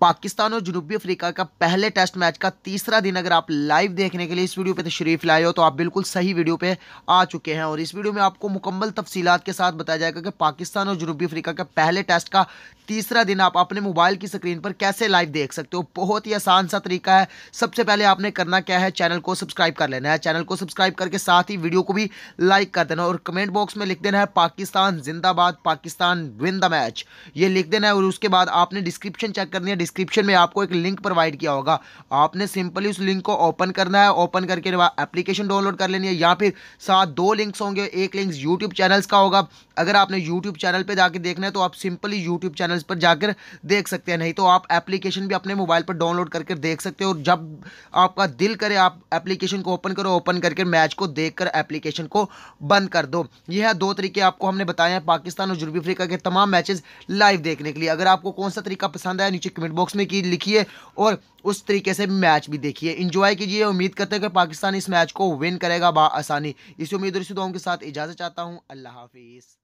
पाकिस्तान और जनूबी अफ्रीका का पहले टेस्ट मैच का तीसरा दिन अगर आप लाइव देखने के लिए इस वीडियो पे तशरीफ लाए हो तो आप बिल्कुल सही वीडियो पे आ चुके हैं और इस वीडियो में आपको मुकम्मल तफसीत के साथ बताया जाएगा कि पाकिस्तान और जनूबी अफ्रीका के पहले टेस्ट का तीसरा दिन आप अपने मोबाइल की स्क्रीन पर कैसे लाइव देख सकते हो बहुत ही आसान सा तरीका है सबसे पहले आपने करना क्या है चैनल को सब्सक्राइब कर लेना है चैनल को सब्सक्राइब करके साथ ही वीडियो को भी लाइक कर देना और कमेंट बॉक्स में लिख देना है पाकिस्तान जिंदाबाद पाकिस्तान विन द मैच ये लिख देना है और उसके बाद आपने डिस्क्रिप्शन चेक करनी है डिस्क्रिप्शन में आपको एक लिंक प्रोवाइड किया होगा आपने सिंपली उस लिंक को ओपन करना है ओपन करके एप्लीकेशन डाउनलोड कर लेनी है या फिर साथ दो लिंक्स होंगे एक लिंक यूट्यूब चैनल्स का होगा अगर आपने यूट्यूब चैनल पर जाकर देखना है तो आप सिंपली यूट्यूब चैनल्स पर जाकर देख सकते हैं नहीं तो आप एप्लीकेशन भी अपने मोबाइल पर डाउनलोड करके देख सकते हो और जब आपका दिल करे आप एप्लीकेशन को ओपन करो ओपन करके मैच को देख एप्लीकेशन को बंद कर दो यह है दो तरीके आपको हमने बताए हैं पाकिस्तान और जुनूबी अफ्रीका के तमाम मैचेस लाइव देखने के लिए अगर आपको कौन सा तरीका पसंद आया नीचे कमेंट बॉक्स में की लिखिए और उस तरीके से मैच भी देखिए इंजॉय कीजिए उम्मीद करते हैं कि पाकिस्तान इस मैच को विन करेगा आसानी इसी उम्मीद और इसी दुआओं के साथ इजाज़त चाहता हूँ अल्लाह हाफिज़